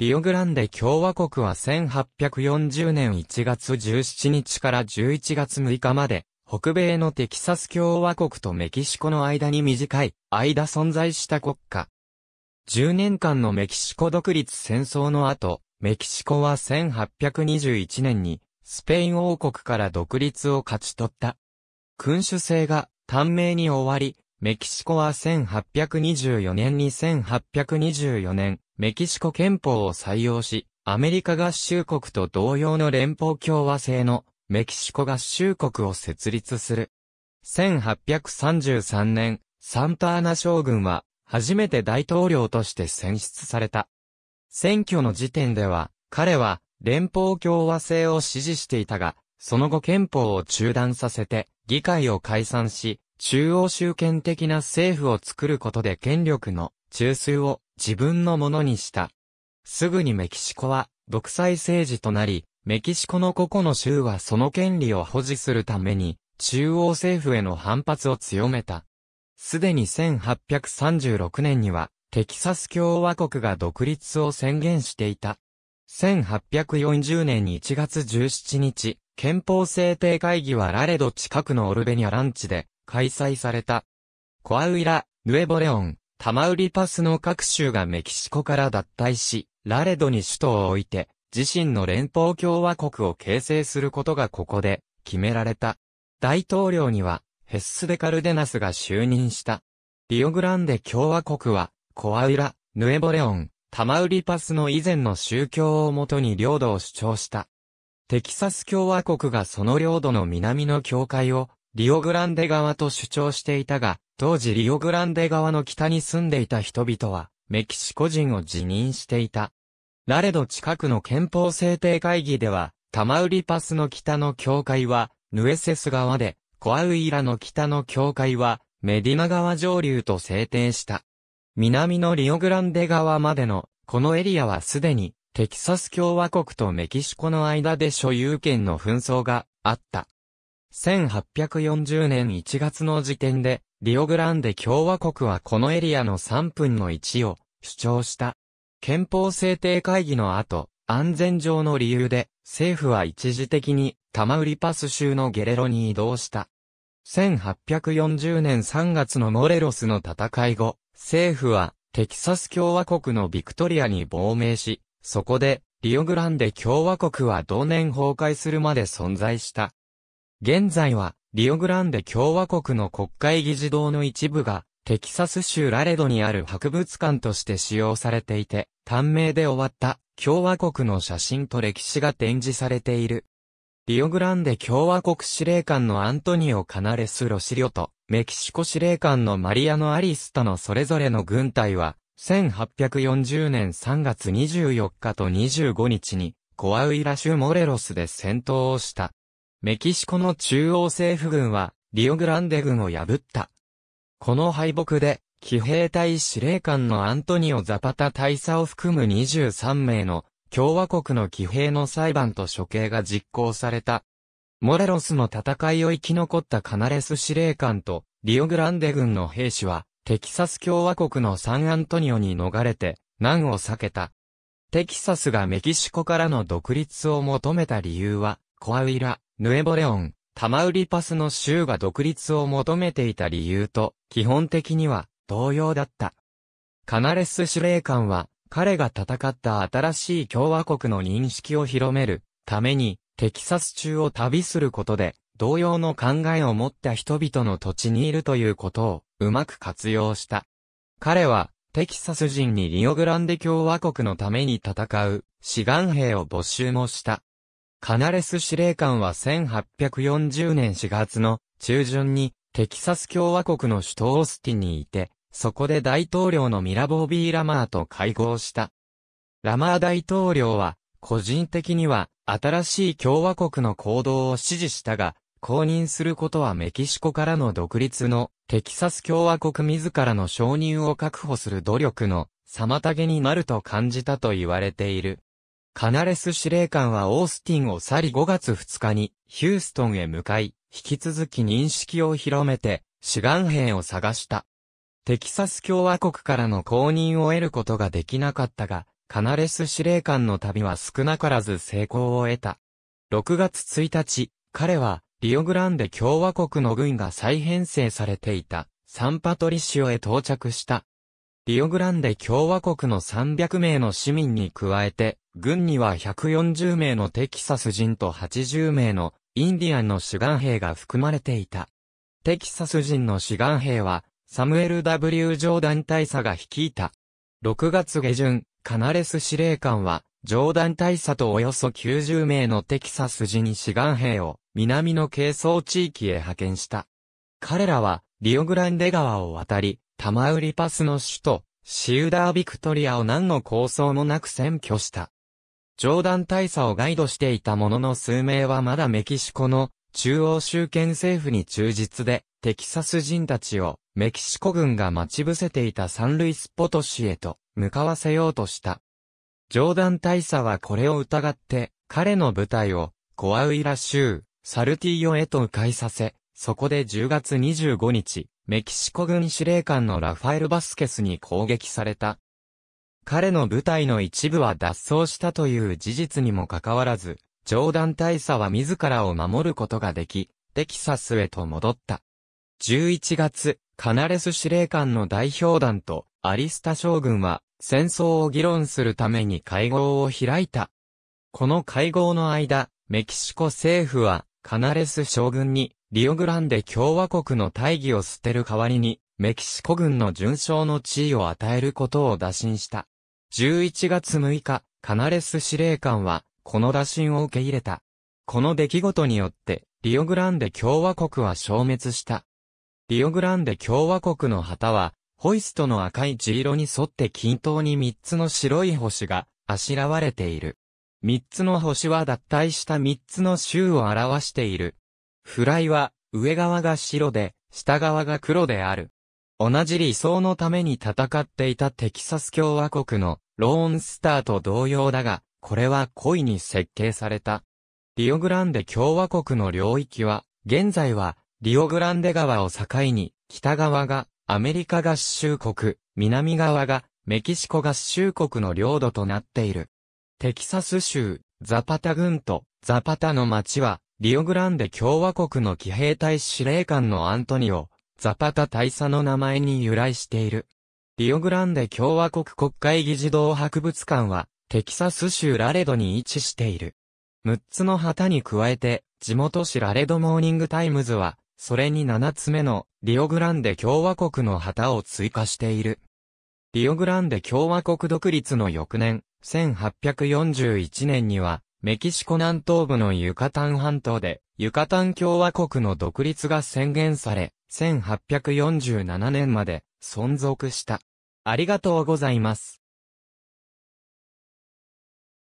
リオグランデ共和国は1840年1月17日から11月6日まで、北米のテキサス共和国とメキシコの間に短い間存在した国家。10年間のメキシコ独立戦争の後、メキシコは1821年にスペイン王国から独立を勝ち取った。君主制が短命に終わり、メキシコは1824年に1824年、メキシコ憲法を採用し、アメリカ合衆国と同様の連邦共和制のメキシコ合衆国を設立する。1833年、サンタアナ将軍は初めて大統領として選出された。選挙の時点では、彼は連邦共和制を支持していたが、その後憲法を中断させて、議会を解散し、中央集権的な政府を作ることで権力の中枢を自分のものにした。すぐにメキシコは独裁政治となり、メキシコの個々の州はその権利を保持するために、中央政府への反発を強めた。すでに1836年には、テキサス共和国が独立を宣言していた。1840年1月17日、憲法制定会議はラレド近くのオルベニアランチで開催された。コアウイラ、ヌエボレオン、タマウリパスの各州がメキシコから脱退し、ラレドに首都を置いて、自身の連邦共和国を形成することがここで決められた。大統領には、ヘッス・デ・カルデナスが就任した。リオグランデ共和国は、コアウラ、ヌエボレオン、タマウリパスの以前の宗教をもとに領土を主張した。テキサス共和国がその領土の南の境界をリオグランデ側と主張していたが、当時リオグランデ側の北に住んでいた人々は、メキシコ人を辞任していた。ラレド近くの憲法制定会議では、タマウリパスの北の境界は、ヌエセス側で、コアウイラの北の境界は、メディナ川上流と制定した。南のリオグランデ川までの、このエリアはすでに、テキサス共和国とメキシコの間で所有権の紛争があった。1840年1月の時点で、リオグランデ共和国はこのエリアの3分の1を主張した。憲法制定会議の後、安全上の理由で、政府は一時的にタマウリパス州のゲレロに移動した。1840年3月のモレロスの戦い後、政府はテキサス共和国のビクトリアに亡命し、そこでリオグランデ共和国は同年崩壊するまで存在した。現在は、リオグランデ共和国の国会議事堂の一部が、テキサス州ラレドにある博物館として使用されていて、短命で終わった共和国の写真と歴史が展示されている。リオグランデ共和国司令官のアントニオ・カナレス・ロシリョと、メキシコ司令官のマリアノ・アリスタのそれぞれの軍隊は、1840年3月24日と25日に、コアウイラ州モレロスで戦闘をした。メキシコの中央政府軍は、リオグランデ軍を破った。この敗北で、騎兵隊司令官のアントニオ・ザパタ大佐を含む23名の共和国の騎兵の裁判と処刑が実行された。モレロスの戦いを生き残ったカナレス司令官とリオグランデ軍の兵士はテキサス共和国のサンアントニオに逃れて難を避けた。テキサスがメキシコからの独立を求めた理由はコアウイラ、ヌエボレオン、タマウリパスの州が独立を求めていた理由と、基本的には、同様だった。カナレス司令官は、彼が戦った新しい共和国の認識を広めるために、テキサス中を旅することで、同様の考えを持った人々の土地にいるということをうまく活用した。彼は、テキサス人にリオグランデ共和国のために戦う志願兵を募集もした。カナレス司令官は1840年4月の中旬にテキサス共和国の首都オースティンにいて、そこで大統領のミラボー・ビー・ラマーと会合した。ラマー大統領は、個人的には新しい共和国の行動を支持したが、公認することはメキシコからの独立のテキサス共和国自らの承認を確保する努力の妨げになると感じたと言われている。カナレス司令官はオースティンを去り5月2日にヒューストンへ向かい、引き続き認識を広めて、志願兵を探した。テキサス共和国からの公認を得ることができなかったが、カナレス司令官の旅は少なからず成功を得た。6月1日、彼は、リオグランデ共和国の軍が再編成されていた、サンパトリシオへ到着した。リオグランデ共和国の300名の市民に加えて、軍には140名のテキサス人と80名のインディアンの志願兵が含まれていた。テキサス人の志願兵は、サムエル・ W・ ジョーダン大佐が率いた。6月下旬、カナレス司令官は、ジョーダン大佐とおよそ90名のテキサス人志願兵を南の軽装地域へ派遣した。彼らはリオグランデ川を渡り、タマウリパスの首都シウダー・ビクトリアを何の構想もなく占拠した。上段大佐をガイドしていたものの数名はまだメキシコの中央集権政府に忠実で、テキサス人たちをメキシコ軍が待ち伏せていたサンルイスポトシへと向かわせようとした。上段大佐はこれを疑って、彼の部隊をコアウイラ州、サルティーヨへと迂回させ、そこで10月25日、メキシコ軍司令官のラファエル・バスケスに攻撃された。彼の部隊の一部は脱走したという事実にもかかわらず、冗談大佐は自らを守ることができ、テキサスへと戻った。11月、カナレス司令官の代表団とアリスタ将軍は戦争を議論するために会合を開いた。この会合の間、メキシコ政府はカナレス将軍にリオグランデ共和国の大義を捨てる代わりにメキシコ軍の順将の地位を与えることを打診した。11月6日、カナレス司令官は、この打診を受け入れた。この出来事によって、リオグランデ共和国は消滅した。リオグランデ共和国の旗は、ホイストの赤い地色に沿って均等に3つの白い星が、あしらわれている。3つの星は脱退した3つの州を表している。フライは、上側が白で、下側が黒である。同じ理想のために戦っていたテキサス共和国のローンスターと同様だが、これは故意に設計された。リオグランデ共和国の領域は、現在はリオグランデ川を境に、北側がアメリカ合衆国、南側がメキシコ合衆国の領土となっている。テキサス州、ザパタ軍とザパタの町は、リオグランデ共和国の騎兵隊司令官のアントニオ・ザパタ大佐の名前に由来している。リオグランデ共和国国会議事堂博物館は、テキサス州ラレドに位置している。6つの旗に加えて、地元市ラレドモーニングタイムズは、それに7つ目のリオグランデ共和国の旗を追加している。リオグランデ共和国独立の翌年、1841年には、メキシコ南東部のユカタン半島で、ユカタン共和国の独立が宣言され、1847年まで存続した。ありがとうございます。